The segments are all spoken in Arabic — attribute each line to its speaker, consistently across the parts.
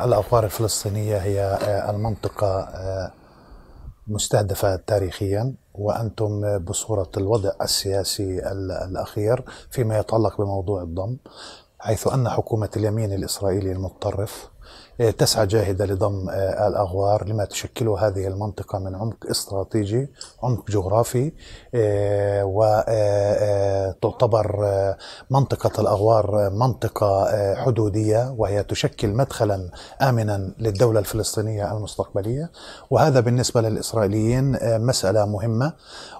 Speaker 1: الأقطار الفلسطينية هي آه، المنطقة آه، مستهدفة تاريخيا وأنتم بصورة الوضع السياسي الأخير فيما يتعلق بموضوع الضم حيث أن حكومة اليمين الإسرائيلي المتطرف تسعى جاهدة لضم آه، الأغوار لما تشكله هذه المنطقة من عمق استراتيجي عمق جغرافي آه، وتعتبر آه، منطقة الأغوار منطقة حدودية وهي تشكل مدخلا آمنا للدولة الفلسطينية المستقبلية وهذا بالنسبة للإسرائيليين مسألة مهمة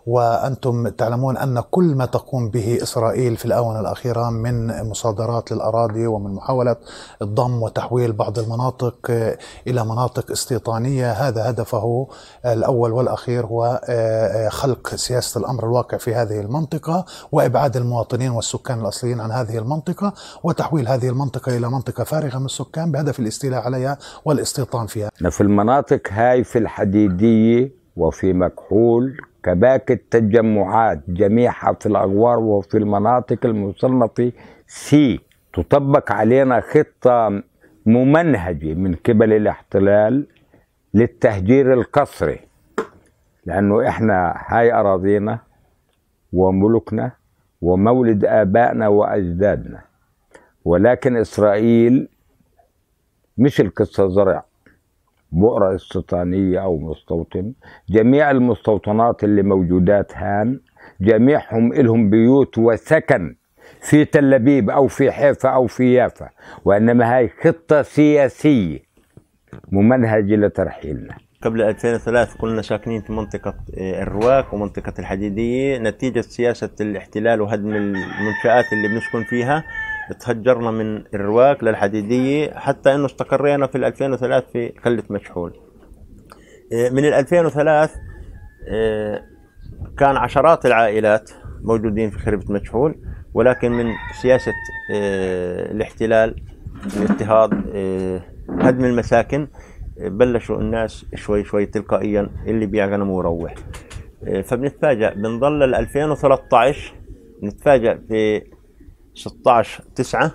Speaker 1: وأنتم تعلمون أن كل ما تقوم به إسرائيل في الآونة الأخيرة من مصادرات للأراضي ومن محاولة الضم وتحويل بعض المناطق آه، الى مناطق استيطانيه هذا هدفه الاول والاخير هو آه، آه، خلق سياسه الامر الواقع في هذه المنطقه وابعاد المواطنين والسكان الاصليين عن هذه المنطقه وتحويل هذه المنطقه الى منطقه فارغه من السكان بهدف الاستيلاء عليها والاستيطان فيها.
Speaker 2: في المناطق هاي في الحديديه وفي مكحول كباك التجمعات جميعها في الأغوار وفي المناطق المصنفة سي تطبق علينا خطة ممنهجة من قبل الاحتلال للتهجير القسري لأنه إحنا هاي أراضينا وملكنا ومولد آبائنا وأجدادنا ولكن إسرائيل مش القصة زرع بؤرة استيطانية أو مستوطن جميع المستوطنات اللي موجودات هان جميعهم إلهم بيوت وسكن في تل أبيب أو في حيفا أو في يافا وإنما هاي خطة سياسية ممنهجة لترحيلنا
Speaker 3: قبل 2003 كنا ساكنين في منطقة آه، الرواك ومنطقة الحديدية نتيجة سياسة الاحتلال وهدم المنشآت اللي بنسكن فيها تهجرنا من الرواك للحديدية حتى انه استقرينا في 2003 في قلة مشحول آه، من 2003 آه، كان عشرات العائلات موجودين في خريبة مشحول ولكن من سياسة آه، الاحتلال الاضطهاد آه، هدم المساكن آه، بلشوا الناس شوي شوي تلقائيا اللي بيع غنم ويروح فبنتفاجئ بنضل ال 2013 نتفاجئ في 16 9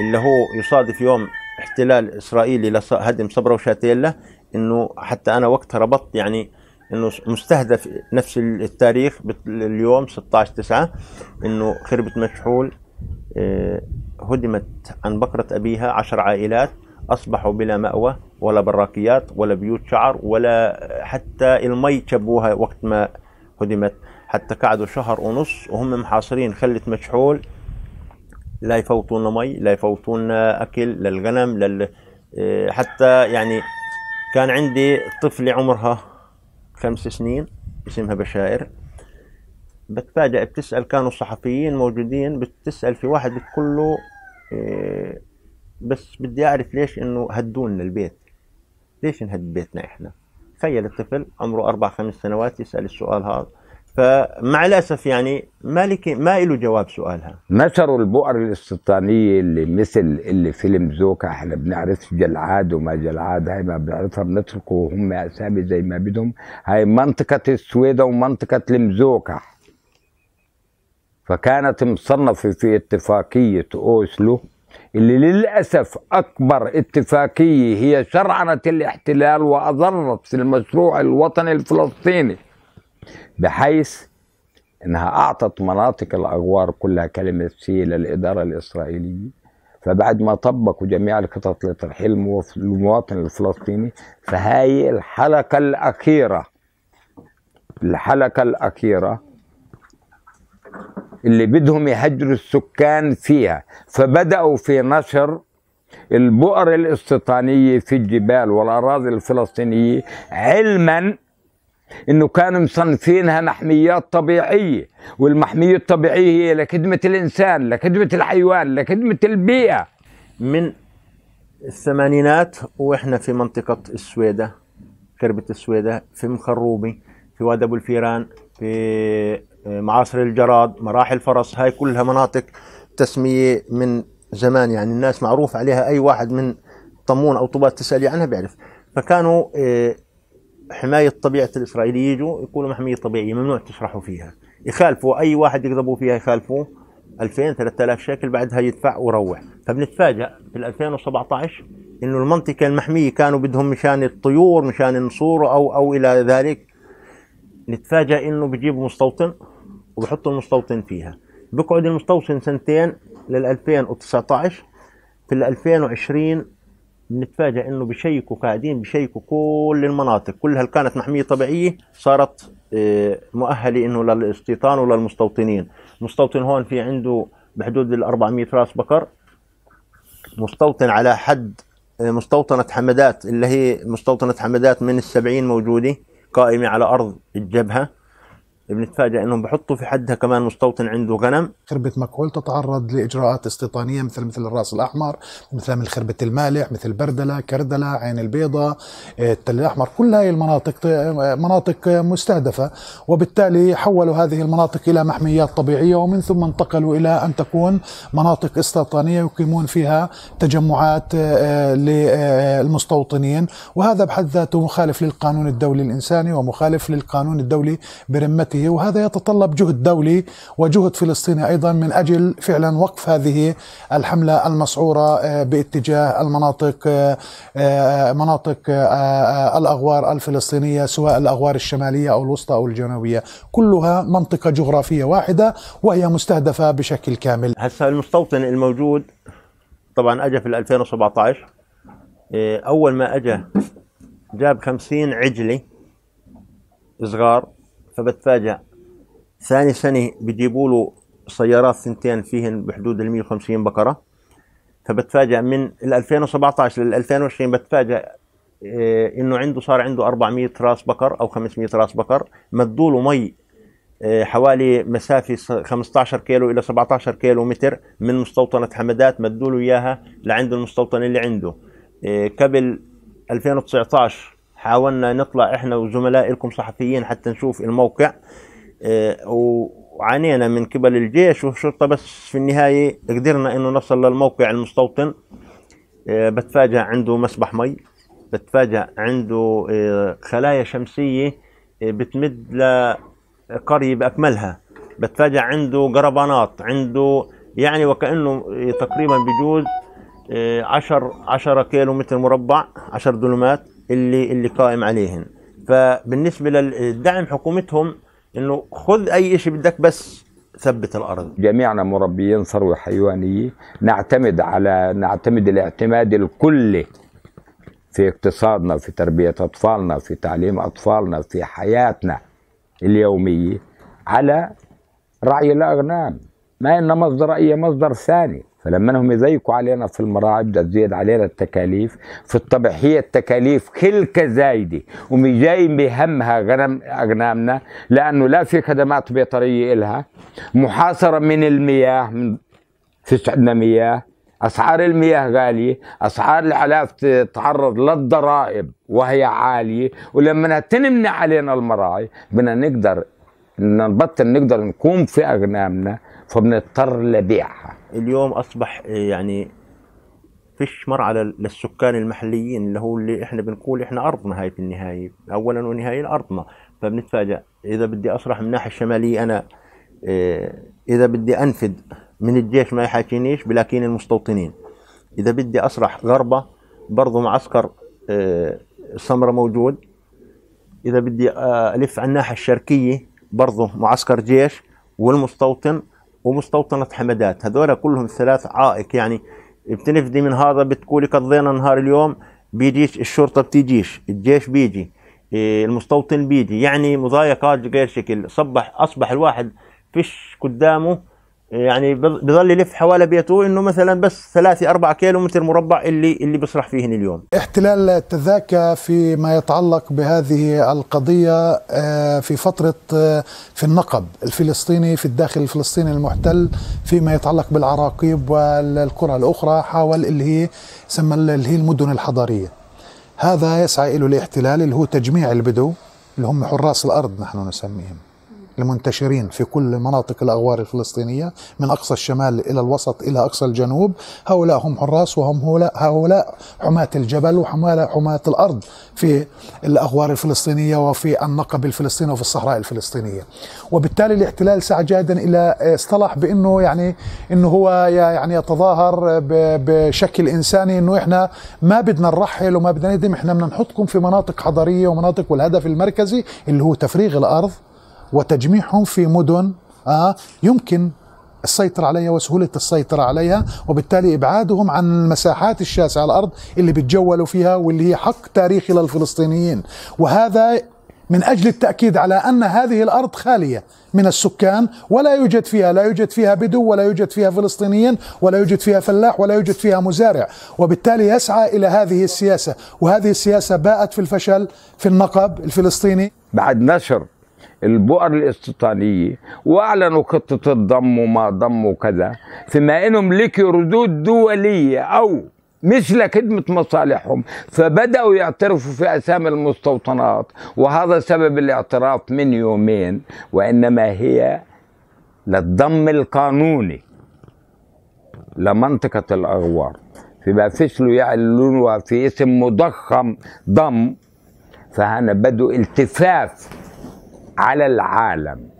Speaker 3: اللي هو يصادف يوم احتلال اسرائيلي لهدم صبرا وشاتيلا انه حتى انا وقتها ربطت يعني انه مستهدف نفس التاريخ اليوم 16 9 انه خربة مشحول آه، هدمت عن بكرة ابيها عشر عائلات اصبحوا بلا مأوى ولا براكيات ولا بيوت شعر ولا حتى المي شبوها وقت ما هدمت حتى قعدوا شهر ونص وهم محاصرين خلة مشحول لا يفوتون مي لا يفوتون اكل للغنم لل آه، حتى يعني كان عندي طفلة عمرها خمس سنين اسمها بشائر بتفاجئ بتسأل كانوا صحفيين موجودين بتسأل في واحد بتقول له إيه، بس بدي أعرف ليش إنه هدونا البيت ليش نهد بيتنا إحنا تخيل الطفل عمره أربع خمس سنوات يسأل السؤال هذا فمع الاسف يعني مالك ما له جواب سؤالها
Speaker 2: نشروا البؤر الاستيطانيه اللي مثل اللي فيلم زوكا احنا بنعرف جلعاد وما جلعاد هاي ما بنعرفها بنتركه هم اسامي زي ما بدهم هاي منطقه السويدة ومنطقه المزوكا فكانت مصنفه في اتفاقيه اوسلو اللي للأسف أكبر اتفاقية هي شرعنة الاحتلال وأضرت في المشروع الوطني الفلسطيني بحيث انها اعطت مناطق الاغوار كلها كلمه سي للاداره الاسرائيليه فبعد ما طبقوا جميع الخطط لترحيل المواطن الفلسطيني فهاي الحلقه الاخيره الحلقه الاخيره اللي بدهم يهجروا السكان فيها فبداوا في نشر البؤر الاستيطانيه في الجبال والاراضي الفلسطينيه علما انه كانوا مصنفينها محميات طبيعيه والمحميه الطبيعيه هي لخدمه الانسان لخدمه الحيوان لخدمه البيئه من الثمانينات واحنا في منطقه السويده
Speaker 3: كربة السويده في مخروبي في واد ابو الفيران في آه، معاصر الجراد مراحل فرس هاي كلها مناطق تسميه من زمان يعني الناس معروف عليها اي واحد من طمون او طوبات تسالي عنها بيعرف فكانوا آه، حمايه طبيعه الاسرائيلي يجوا يقولوا محميه طبيعيه ممنوع تشرحوا فيها يخالفوا اي واحد يكذبوا فيها يخالفوا 2000 3000 شيكل بعدها يدفع وروح فبنتفاجئ في 2017 انه المنطقه المحميه كانوا بدهم مشان الطيور مشان النسور او او الى ذلك نتفاجئ انه بجيبوا مستوطن وبحطوا المستوطن فيها بقعد المستوطن سنتين لل 2019 في ال 2020 بنتفاجئ انه بشيكوا قاعدين بشيكوا كل المناطق كلها اللي كانت محميه طبيعيه صارت آه، مؤهله انه للاستيطان وللمستوطنين مستوطن هون في عنده بحدود ال 400 راس بقر مستوطن على حد آه، مستوطنة حمدات اللي هي مستوطنة حمدات من السبعين موجودة قائمة على أرض الجبهة بنتفاجئ انهم بحطوا في حدها كمان مستوطن عنده غنم
Speaker 1: خربة مكحول تتعرض لاجراءات استيطانيه مثل مثل الراس الاحمر مثل من خربة المالح مثل بردله كردله عين البيضة آه، التل الاحمر كل هاي المناطق آه، مناطق آه، مستهدفه وبالتالي حولوا هذه المناطق الى محميات طبيعيه ومن ثم انتقلوا الى ان تكون مناطق استيطانيه يقيمون فيها تجمعات للمستوطنين وهذا بحد ذاته مخالف للقانون الدولي الانساني ومخالف للقانون الدولي برمته ذاته وهذا يتطلب جهد دولي وجهد فلسطيني أيضا من أجل فعلا وقف هذه الحملة المسعورة آه، باتجاه المناطق آه، آه، مناطق الأغوار الفلسطينية سواء الأغوار الشمالية أو الوسطى أو الجنوبية كلها منطقة جغرافية واحدة وهي مستهدفة بشكل كامل
Speaker 3: هسا المستوطن الموجود طبعا اجى في 2017 أول ما اجى جاب 50 عجلة صغار فبتفاجأ ثاني سنة بيجيبوا له سيارات سنتين فيهن بحدود ال 150 بقرة فبتفاجأ من ال 2017 لل 2020 بتفاجأ إيه انه عنده صار عنده 400 راس بقر او 500 راس بقر مدوا له مي إيه حوالي مسافه 15 كيلو الى 17 كيلو متر من مستوطنه حمدات مدوا له اياها لعند المستوطن اللي عنده إيه قبل 2019 حاولنا نطلع احنا وزملائكم صحفيين حتى نشوف الموقع آه، وعانينا من قبل الجيش والشرطه بس في النهايه قدرنا انه نصل للموقع المستوطن آه، بتفاجئ عنده مسبح مي بتفاجئ عنده آه، خلايا شمسيه بتمد لقريه باكملها بتفاجئ عنده قربانات عنده يعني وكانه تقريبا بجوز 10 10 كيلو متر مربع 10 دولمات اللي اللي قائم
Speaker 2: عليهن فبالنسبه للدعم حكومتهم انه خذ اي شيء بدك بس ثبت الارض جميعنا مربيين ثروه حيوانيه نعتمد على نعتمد الاعتماد الكلي في اقتصادنا في تربيه اطفالنا في تعليم اطفالنا في حياتنا اليوميه على رعي الاغنام ما ان مصدر اي مصدر ثاني فلما انهم يضيقوا علينا في المراعي بدها تزيد علينا التكاليف في الطبع هي التكاليف خلكة زايدة ومجاي بهمها غنم أغنامنا لأنه لا في خدمات بيطرية إلها محاصرة من المياه من فيش عندنا مياه أسعار المياه غالية أسعار العلاف تتعرض للضرائب وهي عالية ولما تنمنع علينا المراعي بدنا نقدر نبطل نقدر نقوم في أغنامنا فبنضطر لبيعها اليوم اصبح آه، يعني
Speaker 3: فيش مر على للسكان المحليين اللي هو اللي احنا بنقول احنا ارضنا هاي في النهايه اولا ونهايه ارضنا فبنتفاجئ اذا بدي اسرح من الناحيه الشماليه انا آه، اذا بدي انفذ من الجيش ما يحاكينيش بلاكين المستوطنين اذا بدي اسرح غربه برضه معسكر آه، سمره موجود اذا بدي الف على الناحيه الشرقيه برضه معسكر جيش والمستوطن ومستوطنة حمدات هذول كلهم ثلاث عائق يعني بتنفدي من هذا بتقولي قضينا نهار اليوم بيجيش الشرطة بتيجيش الجيش بيجي إيه، المستوطن بيجي يعني مضايقات غير شكل صبح أصبح الواحد فيش قدامه يعني بضل يلف حوالي بيته انه مثلا بس 3 4 كيلو متر مربع اللي اللي بيصرح فيهن اليوم
Speaker 1: احتلال في فيما يتعلق بهذه القضيه آه، في فتره آه، في النقب الفلسطيني في الداخل الفلسطيني المحتل فيما يتعلق بالعراقيب والقرى الاخرى حاول اللي هي سمى اللي هي المدن الحضاريه هذا يسعى إلى الاحتلال اللي هو تجميع البدو اللي هم حراس الارض نحن نسميهم المنتشرين في كل مناطق الأغوار الفلسطينية من أقصى الشمال إلى الوسط إلى أقصى الجنوب هؤلاء هم حراس وهم هؤلاء حماة الجبل وحماة حماة الأرض في الأغوار الفلسطينية وفي النقب الفلسطيني وفي الصحراء الفلسطينية وبالتالي الاحتلال سعى جادا إلى اصطلح بأنه يعني أنه هو يعني يتظاهر بشكل إنساني أنه إحنا ما بدنا نرحل وما بدنا ندم إحنا بدنا نحطكم في مناطق حضرية ومناطق والهدف المركزي اللي هو تفريغ الأرض وتجميعهم في مدن آه، يمكن السيطرة عليها وسهولة السيطرة عليها وبالتالي إبعادهم عن المساحات الشاسعة على الأرض اللي بتجولوا فيها واللي هي حق تاريخي للفلسطينيين وهذا من أجل التأكيد على أن هذه الأرض خالية من السكان ولا يوجد فيها لا يوجد فيها بدو ولا يوجد فيها فلسطينيين ولا يوجد فيها فلاح ولا يوجد فيها مزارع وبالتالي يسعى إلى هذه السياسة وهذه السياسة باءت في الفشل في
Speaker 2: النقب الفلسطيني بعد نشر البؤر الاستيطانية وأعلنوا خطة الضم وما ضم وكذا فيما أنهم لقوا ردود دولية أو مش لخدمة مصالحهم فبدأوا يعترفوا في أسامي المستوطنات وهذا سبب الاعتراف من يومين وإنما هي للضم القانوني لمنطقة الأغوار فيما فشلوا يعلنوا في اسم مضخم ضم فهنا بدوا التفاف على العالم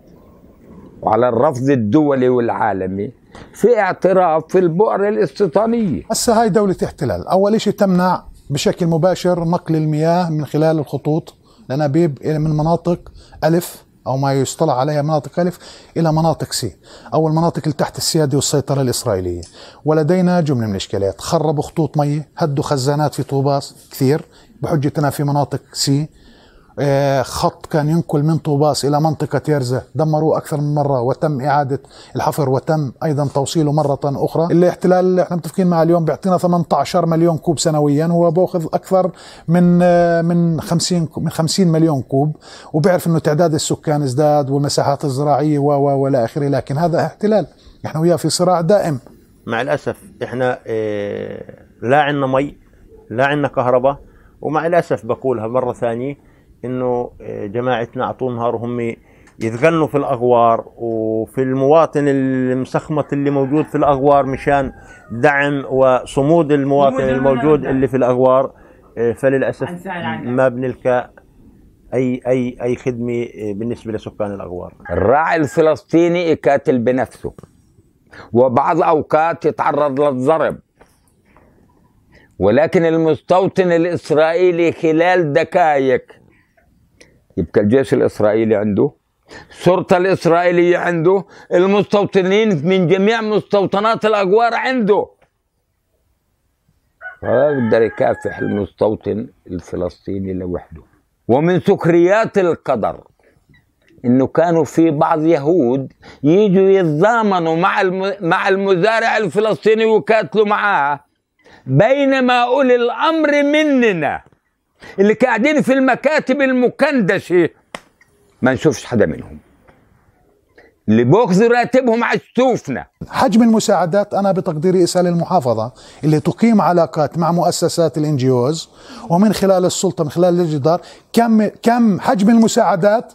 Speaker 2: وعلى الرفض الدولي والعالمي في اعتراف في البؤرة الاستيطانية هسه
Speaker 1: هاي دولة احتلال أول شيء تمنع بشكل مباشر نقل المياه من خلال الخطوط الأنابيب من مناطق ألف أو ما يصطلح عليها مناطق ألف إلى مناطق سي أو المناطق اللي تحت السيادة والسيطرة الإسرائيلية ولدينا جملة من الإشكالات خربوا خطوط مية هدوا خزانات في طوباس كثير بحجة أنها في مناطق سي آه، خط كان ينقل من طوباس إلى منطقة يرزه دمروه أكثر من مرة وتم إعادة الحفر وتم أيضا توصيله مرة أخرى الاحتلال اللي احنا متفقين معه اليوم بيعطينا 18 مليون كوب سنويا هو بأخذ أكثر من آه، من 50 من 50 مليون كوب وبعرف أنه تعداد السكان ازداد والمساحات الزراعية و و ولا آخره لكن هذا احتلال احنا وياه في صراع دائم
Speaker 3: مع الأسف احنا آه، لا عندنا مي لا عندنا كهرباء ومع الأسف بقولها مرة ثانية انه آه، جماعتنا اعطوا نهار هم يتغنوا في الاغوار وفي المواطن المسخمط اللي موجود في الاغوار مشان دعم وصمود المواطن الموجود اللي في الاغوار آه، فللاسف ما بنلقى اي اي اي خدمه آه، بالنسبه لسكان الاغوار
Speaker 2: الراعي الفلسطيني يقاتل بنفسه وبعض اوقات يتعرض للضرب ولكن المستوطن الاسرائيلي خلال دقائق يبقى الجيش الاسرائيلي عنده الشرطه الاسرائيليه عنده المستوطنين من جميع مستوطنات الاجوار عنده فلا يقدر يكافح المستوطن الفلسطيني لوحده ومن سكريات القدر انه كانوا في بعض يهود يجوا يتضامنوا مع مع المزارع الفلسطيني ويقاتلوا معاه بينما اولي الامر مننا اللي قاعدين في المكاتب المكندسه ما نشوفش حدا منهم اللي بياخذوا راتبهم على السوفنا
Speaker 1: حجم المساعدات انا بتقديري اسال المحافظه اللي تقيم علاقات مع مؤسسات الان ومن خلال السلطه من خلال الجدار كم كم حجم المساعدات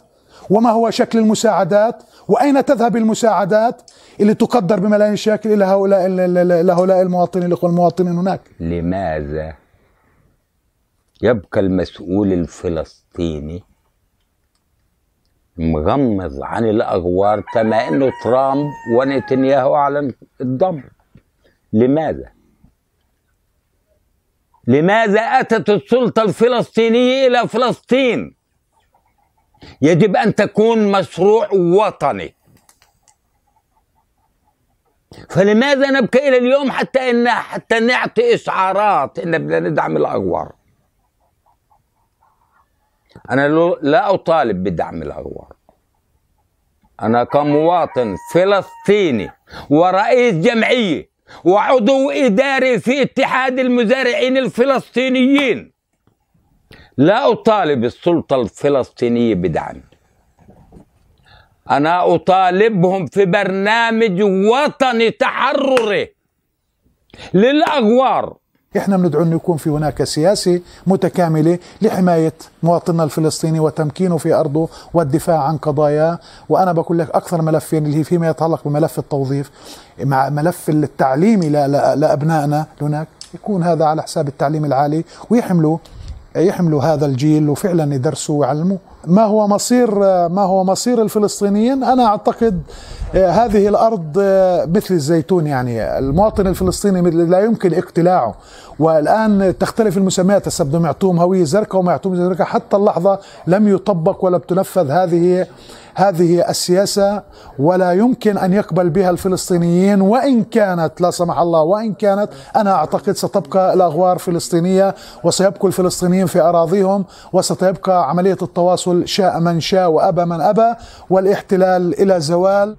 Speaker 1: وما هو شكل المساعدات واين تذهب المساعدات اللي تقدر بملايين الشياكل الى هؤلاء لهؤلاء المواطنين اللي المواطنين
Speaker 2: هناك لماذا يبقى المسؤول الفلسطيني مغمض عن الاغوار كما انه ترامب ونتنياهو اعلن الضم لماذا لماذا اتت السلطه الفلسطينيه الى فلسطين يجب ان تكون مشروع وطني فلماذا نبكي الى اليوم حتى ان حتى نعطي اشعارات ان بدنا ندعم الاغوار أنا لا أطالب بدعم الأغوار أنا كمواطن فلسطيني ورئيس جمعية وعضو إداري في اتحاد المزارعين الفلسطينيين لا أطالب السلطة الفلسطينية بدعم أنا أطالبهم في برنامج وطني تحرري للأغوار
Speaker 1: احنا بندعو انه يكون في هناك سياسه متكامله لحمايه مواطننا الفلسطيني وتمكينه في ارضه والدفاع عن قضاياه وانا بقول لك اكثر ملفين اللي هي فيما يتعلق بملف التوظيف مع ملف التعليمي لابنائنا هناك يكون هذا على حساب التعليم العالي ويحملوا يحملوا هذا الجيل وفعلا يدرسوا ويعلموه ما هو مصير ما هو مصير الفلسطينيين انا اعتقد آه، هذه الارض آه، مثل الزيتون يعني المواطن الفلسطيني لا يمكن اقتلاعه والان تختلف المسميات هسه بدهم يعطوهم هويه زرقاء وما يعطوهم زرقاء حتى اللحظه لم يطبق ولا تنفذ هذه هذه السياسه ولا يمكن ان يقبل بها الفلسطينيين وان كانت لا سمح الله وان كانت انا اعتقد ستبقى الاغوار فلسطينيه وسيبقوا الفلسطينيين في اراضيهم وستبقى عمليه التواصل شاء من شاء وابى من ابى والاحتلال الى زوال